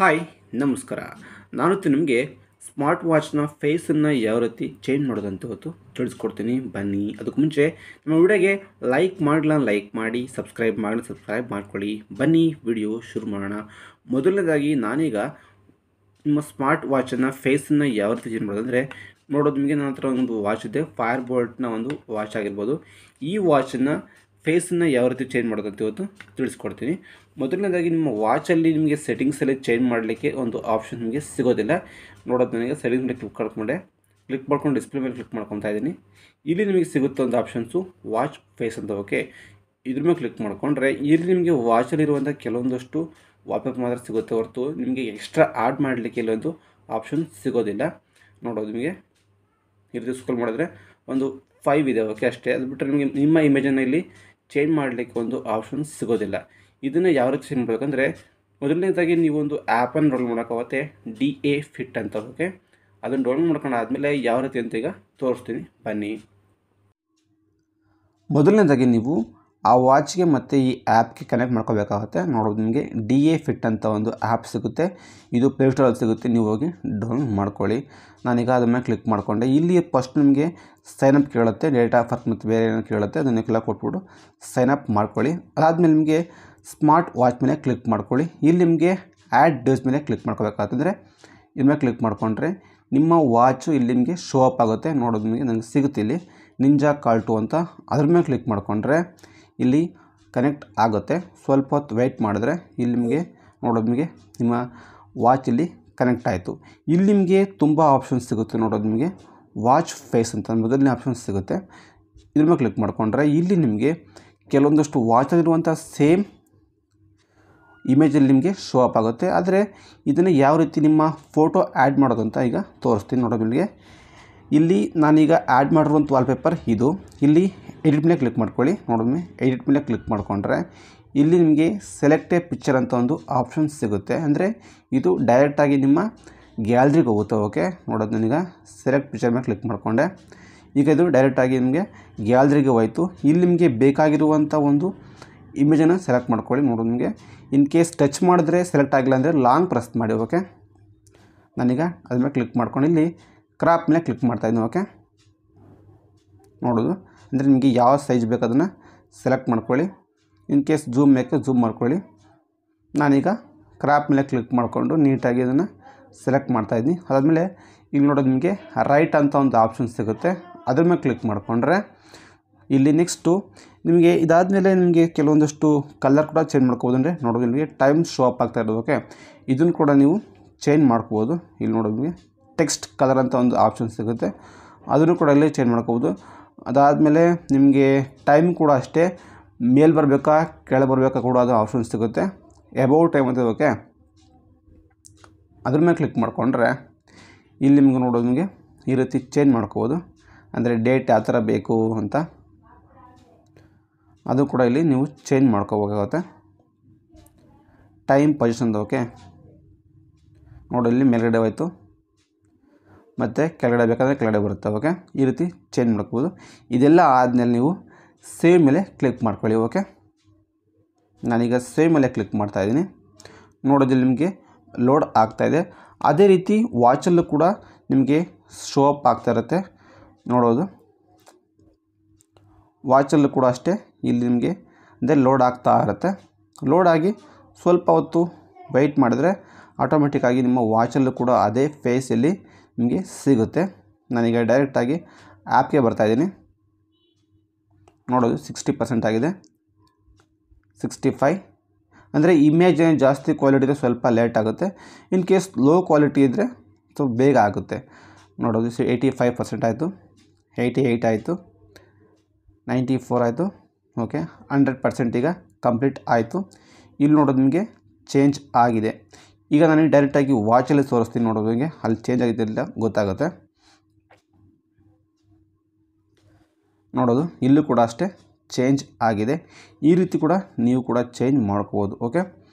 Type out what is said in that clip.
hi ನಮಸ್ಕಾರ ನಾನು ನಿಮಗೆ ಸ್ಮಾರ್ಟ್ ವಾಚ್ನ ಫೇಸನ್ನು ಯಾವ ರೀತಿ ಚೇಂಜ್ ಮಾಡೋದಂತ ಹೊತ್ತು ತಿಳಿಸ್ಕೊಡ್ತೀನಿ ಬನ್ನಿ ಅದಕ್ಕೆ ಮುಂಚೆ ನಮ್ಮ ವಿಡಿಯೋಗೆ ಲೈಕ್ ಮಾಡಲ ಲೈಕ್ ಮಾಡಿ ಸಬ್ಸ್ಕ್ರೈಬ್ ಮಾಡಲಿ ಸಬ್ಸ್ಕ್ರೈಬ್ ಮಾಡ್ಕೊಳ್ಳಿ ಬನ್ನಿ ವಿಡಿಯೋ ಶುರು ಮಾಡೋಣ ಮೊದಲನೇದಾಗಿ ನಾನೀಗ ನಿಮ್ಮ ಸ್ಮಾರ್ಟ್ ವಾಚನ್ನು ಫೇಸನ್ನು ಯಾವ ರೀತಿ ಚೇಂಜ್ ಮಾಡೋದು ಅಂದರೆ ನೋಡೋದು ನಿಮಗೆ ನನ್ನ ಹತ್ರ ಒಂದು ವಾಚ್ ಇದೆ ಫೈರ್ ಬೋಲ್ಟ್ನ ಒಂದು ವಾಚ್ ಆಗಿರ್ಬೋದು ಈ ವಾಚನ್ನು ಫೇಸನ್ನು ಯಾವ ರೀತಿ ಚೇಂಜ್ ಮಾಡೋದು ಅಂತ ಇವತ್ತು ತಿಳಿಸ್ಕೊಡ್ತೀನಿ ಮೊದಲನೇದಾಗಿ ನಿಮ್ಮ ವಾಚಲ್ಲಿ ನಿಮಗೆ ಸೆಟ್ಟಿಂಗ್ಸಲ್ಲಿ ಚೇಂಜ್ ಮಾಡಲಿಕ್ಕೆ ಒಂದು ಆಪ್ಷನ್ ನಿಮಗೆ ಸಿಗೋದಿಲ್ಲ ನೋಡೋದು ನನಗೆ ಸೆಟ್ಟಿಂಗ್ ಮೇಲೆ ಕ್ಲಿಕ್ ಮಾಡ್ಕೊಂಡೆ ಕ್ಲಿಕ್ ಮಾಡ್ಕೊಂಡು ಡಿಸ್ಪ್ಲೇ ಮೇಲೆ ಕ್ಲಿಕ್ ಮಾಡ್ಕೊತಾ ಇದ್ದೀನಿ ಇಲ್ಲಿ ನಿಮಗೆ ಸಿಗುತ್ತೆ ಒಂದು ಆಪ್ಷನ್ಸು ವಾಚ್ ಫೇಸ್ ಅಂತ ಓಕೆ ಇದ್ರ ಮೇಲೆ ಕ್ಲಿಕ್ ಮಾಡಿಕೊಂಡ್ರೆ ಇಲ್ಲಿ ನಿಮಗೆ ವಾಚಲ್ಲಿರುವಂಥ ಕೆಲವೊಂದಷ್ಟು ವಾಪಸ್ ಮಾತ್ರ ಸಿಗುತ್ತೆ ಹೊರತು ನಿಮಗೆ ಎಕ್ಸ್ಟ್ರಾ ಆ್ಯಡ್ ಮಾಡಲಿಕ್ಕೆ ಇಲ್ಲೊಂದು ಆಪ್ಷನ್ ಸಿಗೋದಿಲ್ಲ ನೋಡೋದು ನಿಮಗೆ ರೀತಿ ಸ್ಕ್ರೋಲ್ ಮಾಡಿದ್ರೆ ಒಂದು ಫೈವ್ ಇದೆ ಓಕೆ ಅಷ್ಟೇ ಅದು ಬಿಟ್ಟರೆ ನಿಮಗೆ ನಿಮ್ಮ ಇಮೇಜನಲ್ಲಿ ಚೇಂಜ್ ಮಾಡಲಿಕ್ಕೆ ಒಂದು ಆಪ್ಷನ್ ಸಿಗೋದಿಲ್ಲ ಇದನ್ನು ಯಾವ ರೀತಿ ಚೇಂಜ್ ಮಾಡಬೇಕಂದ್ರೆ ಮೊದಲನೇದಾಗಿ ಒಂದು ಆ್ಯಪನ್ನು ಡೌನ್ಲೋಡ್ ಮಾಡೋಕ್ಕಾಗುತ್ತೆ ಡಿ ಎ ಫಿಟ್ ಅಂತ ಓಕೆ ಅದನ್ನು ಡೌನ್ಲೋಡ್ ಮಾಡ್ಕೊಂಡು ಆದಮೇಲೆ ಯಾವ ರೀತಿ ಅಂತ ಈಗ ತೋರಿಸ್ತೀನಿ ಬನ್ನಿ ಮೊದಲನೇದಾಗಿ ನೀವು ಆ ವಾಚ್ಗೆ ಮತ್ತು ಈ ಆ್ಯಪ್ಗೆ ಕನೆಕ್ಟ್ ಮಾಡ್ಕೋಬೇಕಾಗುತ್ತೆ ನೋಡೋದು ನಿಮಗೆ ಡಿ ಎ ಫಿಟ್ ಅಂತ ಒಂದು ಆ್ಯಪ್ ಸಿಗುತ್ತೆ ಇದು ಪ್ಲೇ ಸಿಗುತ್ತೆ ನೀವು ಹೋಗಿ ಡೌನ್ಲೋಡ್ ಮಾಡ್ಕೊಳ್ಳಿ ನಾನೀಗ ಅದ್ರ ಮೇಲೆ ಕ್ಲಿಕ್ ಮಾಡಿಕೊಂಡೆ ಇಲ್ಲಿ ಫಸ್ಟ್ ನಿಮಗೆ ಸೈನ್ ಅಪ್ ಕೇಳುತ್ತೆ ಡೇಟ್ ಆಫ್ ಬರ್ತ್ ಮತ್ತು ಬೇರೆ ಏನೋ ಕೇಳುತ್ತೆ ಅದನ್ನೆಲ್ಲ ಕೊಟ್ಬಿಟ್ಟು ಸೈನ್ ಅಪ್ ಮಾಡ್ಕೊಳ್ಳಿ ಅದಾದಮೇಲೆ ನಿಮಗೆ ಸ್ಮಾರ್ಟ್ ವಾಚ್ ಮೇಲೆ ಕ್ಲಿಕ್ ಮಾಡ್ಕೊಳ್ಳಿ ಇಲ್ಲಿ ನಿಮಗೆ ಆ್ಯಡ್ ಡೇಸ್ ಮೇಲೆ ಕ್ಲಿಕ್ ಮಾಡ್ಕೋಬೇಕಾಗ್ತಂದರೆ ಇದ್ರ ಮೇಲೆ ಕ್ಲಿಕ್ ಮಾಡಿಕೊಂಡ್ರೆ ನಿಮ್ಮ ವಾಚು ಇಲ್ಲಿ ನಿಮಗೆ ಶೋ ಅಪ್ ಆಗುತ್ತೆ ನೋಡೋದು ನಿಮಗೆ ನನಗೆ ಸಿಗುತ್ತೆ ಇಲ್ಲಿ ನಿಂಜಾ ಕಾಲ್ಟು ಅಂತ ಅದ್ರ ಮೇಲೆ ಕ್ಲಿಕ್ ಮಾಡಿಕೊಂಡ್ರೆ ಇಲ್ಲಿ ಕನೆಕ್ಟ್ ಆಗುತ್ತೆ ಸ್ವಲ್ಪ ಹೊತ್ತು ವೆಯ್ಟ್ ಮಾಡಿದ್ರೆ ಇಲ್ಲಿ ನಿಮಗೆ ನೋಡೋದು ನಿಮಗೆ ನಿಮ್ಮ ವಾಚಲ್ಲಿ ಕನೆಕ್ಟ್ ಆಯಿತು ಇಲ್ಲಿ ನಿಮಗೆ ತುಂಬ ಆಪ್ಷನ್ಸ್ ಸಿಗುತ್ತೆ ನೋಡೋದು ನಿಮಗೆ ವಾಚ್ ಫೇಸ್ ಅಂತ ಮೊದಲನೇ ಆಪ್ಷನ್ಸ್ ಸಿಗುತ್ತೆ ಇದ್ರ ಮೇಲೆ ಕ್ಲಿಕ್ ಮಾಡಿಕೊಂಡ್ರೆ ಇಲ್ಲಿ ನಿಮಗೆ ಕೆಲವೊಂದಷ್ಟು ವಾಚಲ್ಲಿರುವಂಥ ಸೇಮ್ ಇಮೇಜಲ್ಲಿ ನಿಮಗೆ ಶೋ ಅಪ್ ಆಗುತ್ತೆ ಆದರೆ ಇದನ್ನು ಯಾವ ರೀತಿ ನಿಮ್ಮ ಫೋಟೋ ಆ್ಯಡ್ ಮಾಡೋದು ಅಂತ ಈಗ ತೋರಿಸ್ತೀನಿ ನೋಡೋದು ನಿಮಗೆ ಇಲ್ಲಿ ನಾನೀಗ ಆ್ಯಡ್ ಮಾಡಿರುವಂಥ ವಾಲ್ಪೇಪರ್ ಇದು ಇಲ್ಲಿ ಎಡಿಟ್ ಮೇಲೆ ಕ್ಲಿಕ್ ಮಾಡ್ಕೊಳ್ಳಿ ನೋಡಿದ್ಮೆ ಎಡಿಟ್ ಮೇಲೆ ಕ್ಲಿಕ್ ಮಾಡಿಕೊಂಡ್ರೆ ಇಲ್ಲಿ ನಿಮಗೆ ಎ ಪಿಕ್ಚರ್ ಅಂತ ಒಂದು ಆಪ್ಷನ್ ಸಿಗುತ್ತೆ ಅಂದರೆ ಇದು ಡೈರೆಕ್ಟಾಗಿ ನಿಮ್ಮ ಗ್ಯಾಲ್ರಿಗೆ ಹೋಗುತ್ತೆ ಓಕೆ ನೋಡೋದು ನನಗೆ ಸೆಲೆಕ್ಟ್ ಪಿಕ್ಚರ್ ಮೇಲೆ ಕ್ಲಿಕ್ ಮಾಡಿಕೊಂಡೆ ಈಗ ಇದು ಡೈರೆಕ್ಟಾಗಿ ನಿಮಗೆ ಗ್ಯಾಲ್ರಿಗೆ ಹೋಯಿತು ಇಲ್ಲಿ ನಿಮಗೆ ಬೇಕಾಗಿರುವಂಥ ಒಂದು ಇಮೇಜನ್ನು ಸೆಲೆಕ್ಟ್ ಮಾಡ್ಕೊಳ್ಳಿ ನೋಡೋದು ನಿಮಗೆ ಇನ್ ಕೇಸ್ ಟಚ್ ಮಾಡಿದ್ರೆ ಸೆಲೆಕ್ಟ್ ಆಗಿಲ್ಲ ಅಂದರೆ ಲಾಂಗ್ ಪ್ರೆಸ್ ಮಾಡಿ ಓಕೆ ನಾನೀಗ ಅದ್ರ ಮೇಲೆ ಕ್ಲಿಕ್ ಮಾಡ್ಕೊಂಡು ಇಲ್ಲಿ ಕ್ರಾಪ್ ಮೇಲೆ ಕ್ಲಿಕ್ ಮಾಡ್ತಾಯಿದ್ದೀನಿ ಓಕೆ ನೋಡೋದು ಅಂದರೆ ನಿಮಗೆ ಯಾವ ಸೈಜ್ ಬೇಕು ಅದನ್ನು ಸೆಲೆಕ್ಟ್ ಮಾಡ್ಕೊಳ್ಳಿ ಇನ್ ಕೇಸ್ ಜೂಮ್ ಬೇಕು ಜೂಮ್ ಮಾಡ್ಕೊಳ್ಳಿ ನಾನೀಗ ಕ್ರಾಪ್ ಮೇಲೆ ಕ್ಲಿಕ್ ಮಾಡಿಕೊಂಡು ನೀಟಾಗಿ ಅದನ್ನು ಸೆಲೆಕ್ಟ್ ಮಾಡ್ತಾಯಿದ್ದೀನಿ ಅದಾದಮೇಲೆ ಇಲ್ಲಿ ನೋಡೋದು ನಿಮಗೆ ರೈಟ್ ಅಂತ ಒಂದು ಆಪ್ಷನ್ ಸಿಗುತ್ತೆ ಅದ್ರ ಮೇಲೆ ಕ್ಲಿಕ್ ಮಾಡಿಕೊಂಡ್ರೆ ಇಲ್ಲಿ ನೆಕ್ಸ್ಟು ನಿಮಗೆ ಇದಾದ ಮೇಲೆ ನಿಮಗೆ ಕೆಲವೊಂದಷ್ಟು ಕಲರ್ ಕೂಡ ಚೇಂಜ್ ಮಾಡ್ಕೋಬೋದು ಅಂದರೆ ನೋಡೋದು ನಿಮಗೆ ಟೈಮ್ ಶೋ ಅಪ್ ಆಗ್ತಾ ಇರೋದು ಓಕೆ ಇದನ್ನು ಕೂಡ ನೀವು ಚೇಂಜ್ ಮಾಡ್ಕೋಬೋದು ಇಲ್ಲಿ ನೋಡೋದು ನಿಮಗೆ ಟೆಕ್ಸ್ಟ್ ಕಲರ್ ಅಂತ ಒಂದು ಆಪ್ಷನ್ ಸಿಗುತ್ತೆ ಅದನ್ನು ಕೂಡ ಇಲ್ಲಿ ಚೇಂಜ್ ಮಾಡ್ಕೋಬೋದು ಅದಾದಮೇಲೆ ನಿಮಗೆ ಟೈಮ್ ಕೂಡ ಅಷ್ಟೇ ಮೇಲೆ ಬರಬೇಕಾ ಕೆಳಗೆ ಬರಬೇಕಾ ಕೂಡ ಅದು ಆಪ್ಷನ್ ಸಿಗುತ್ತೆ ಎಬೌ ಟೈಮ್ ಅಂತ ಓಕೆ ಅದ್ರ ಮೇಲೆ ಕ್ಲಿಕ್ ಮಾಡಿಕೊಂಡ್ರೆ ಇಲ್ಲಿ ನಿಮ್ಗೆ ನೋಡೋದು ನಿಮಗೆ ಈ ರೀತಿ ಚೇಂಜ್ ಮಾಡ್ಕೋಬೋದು ಅಂದರೆ ಡೇಟ್ ಯಾವ ಥರ ಬೇಕು ಅಂತ ಅದು ಕೂಡ ಇಲ್ಲಿ ನೀವು ಚೇಂಜ್ ಮಾಡ್ಕೋಬೇಕಾಗುತ್ತೆ ಟೈಮ್ ಪೊಸಿಷನ್ದು ಓಕೆ ನೋಡಿ ಇಲ್ಲಿ ಮೇಲ್ಗಡೆ ಹೋಯಿತು ಮತ್ತು ಕೆಳಗಡೆ ಬೇಕಾದರೆ ಕೆಳಗಡೆ ಬರುತ್ತೆ ಓಕೆ ಈ ರೀತಿ ಚೇಂಜ್ ಮಾಡ್ಕೋಬೋದು ಇದೆಲ್ಲ ಆದಮೇಲೆ ನೀವು ಸೇವ್ ಮೇಲೆ ಕ್ಲಿಕ್ ಮಾಡ್ಕೊಳ್ಳಿ ಓಕೆ ನಾನೀಗ ಸೇವ್ ಮೇಲೆ ಕ್ಲಿಕ್ ಮಾಡ್ತಾಯಿದ್ದೀನಿ ನೋಡೋದಿಲ್ಲ ನಿಮಗೆ ಲೋಡ್ ಆಗ್ತಾಯಿದೆ ಅದೇ ರೀತಿ ವಾಚಲ್ಲೂ ಕೂಡ ನಿಮಗೆ ಶೋ ಅಪ್ ಆಗ್ತಾ ಇರುತ್ತೆ ನೋಡೋದು ವಾಚಲ್ಲೂ ಕೂಡ ಅಷ್ಟೇ ಇಲ್ಲಿ ನಿಮಗೆ ಅಂದರೆ ಲೋಡ್ ಆಗ್ತಾ ಇರುತ್ತೆ ಲೋಡಾಗಿ ಸ್ವಲ್ಪ ಹೊತ್ತು ವೈಟ್ ಮಾಡಿದ್ರೆ ಆಟೋಮೆಟಿಕ್ಕಾಗಿ ನಿಮ್ಮ ವಾಚಲ್ಲೂ ಕೂಡ ಅದೇ ಫೇಸಲ್ಲಿ ನಿಮಗೆ ಸಿಗುತ್ತೆ ನಾನೀಗ ಡೈರೆಕ್ಟಾಗಿ ಆ್ಯಪ್ಗೆ ಬರ್ತಾಯಿದ್ದೀನಿ ನೋಡೋದು ಸಿಕ್ಸ್ಟಿ ಪರ್ಸೆಂಟ್ ಆಗಿದೆ ಸಿಕ್ಸ್ಟಿ ಫೈವ್ ಅಂದರೆ ಇಮೇಜ್ ಏನು ಜಾಸ್ತಿ ಕ್ವಾಲಿಟಿ ಇದ್ದರೆ ಸ್ವಲ್ಪ ಲೇಟ್ ಆಗುತ್ತೆ ಇನ್ ಕೇಸ್ ಲೋ ಕ್ವಾಲಿಟಿ ಇದ್ದರೆ ಸ್ವಲ್ಪ ಬೇಗ ಆಗುತ್ತೆ ನೋಡೋದು ಏಯ್ಟಿ ಫೈವ್ ಪರ್ಸೆಂಟ್ ಆಯಿತು ಏಯ್ಟಿ ಏಯ್ಟ್ ಆಯಿತು ನೈಂಟಿ ಫೋರ್ ಆಯಿತು ಓಕೆ ಹಂಡ್ರೆಡ್ ಪರ್ಸೆಂಟ್ ಈಗ ಕಂಪ್ಲೀಟ್ ಆಯಿತು ಇಲ್ಲಿ ನೋಡೋದು ನಿಮಗೆ ಚೇಂಜ್ ಆಗಿದೆ ಈಗ ನನಗೆ ಡೈರೆಕ್ಟಾಗಿ ವಾಚಲ್ಲಿ ತೋರಿಸ್ತೀನಿ ನೋಡೋದು ಹಂಗೆ ಅಲ್ಲಿ ಚೇಂಜ್ ಆಗಿದ್ದಿಲ್ಲ ಗೊತ್ತಾಗುತ್ತೆ ನೋಡೋದು ಇಲ್ಲೂ ಕೂಡ ಅಷ್ಟೇ ಚೇಂಜ್ ಆಗಿದೆ ಈ ರೀತಿ ಕೂಡ ನೀವು ಕೂಡ ಚೇಂಜ್ ಮಾಡ್ಕೋಬೋದು ಓಕೆ